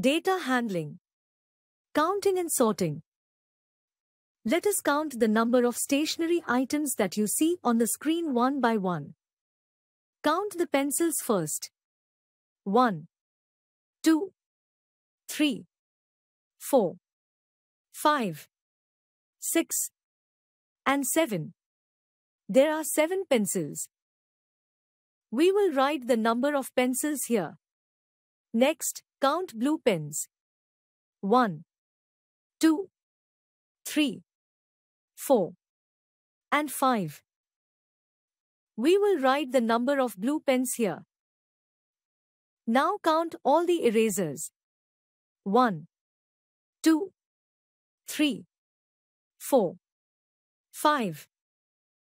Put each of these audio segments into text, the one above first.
Data handling. Counting and sorting. Let us count the number of stationary items that you see on the screen one by one. Count the pencils first. 1, 2, 3, 4, 5, 6, and 7. There are 7 pencils. We will write the number of pencils here. Next, Count blue pins. One, two, three, four, and 5. We will write the number of blue pens here. Now count all the erasers. One, two, three, four, five,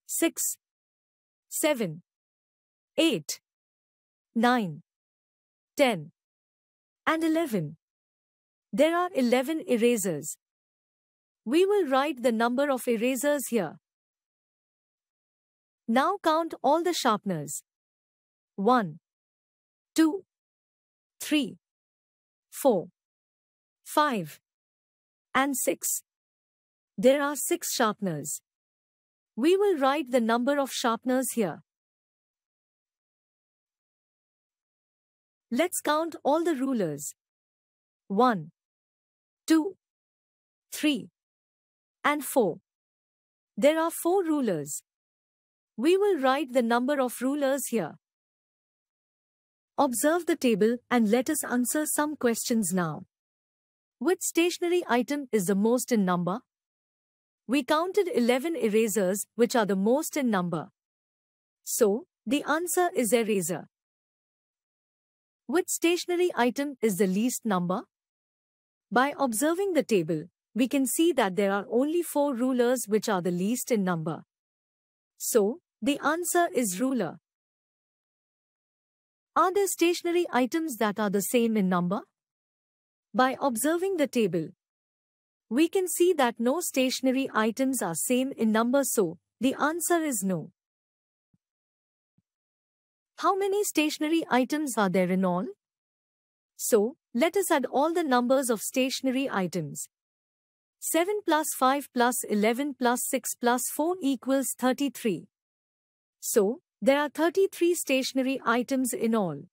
six, seven, eight, nine, ten and 11. There are 11 erasers. We will write the number of erasers here. Now count all the sharpeners. 1, 2, 3, 4, 5, and 6. There are 6 sharpeners. We will write the number of sharpeners here. Let's count all the rulers. 1, 2, 3, and 4. There are 4 rulers. We will write the number of rulers here. Observe the table and let us answer some questions now. Which stationary item is the most in number? We counted 11 erasers which are the most in number. So, the answer is eraser. Which stationary item is the least number? By observing the table, we can see that there are only four rulers which are the least in number. So, the answer is ruler. Are there stationary items that are the same in number? By observing the table, we can see that no stationary items are same in number so, the answer is no. How many stationary items are there in all? So, let us add all the numbers of stationary items. 7 plus 5 plus 11 plus 6 plus 4 equals 33. So, there are 33 stationary items in all.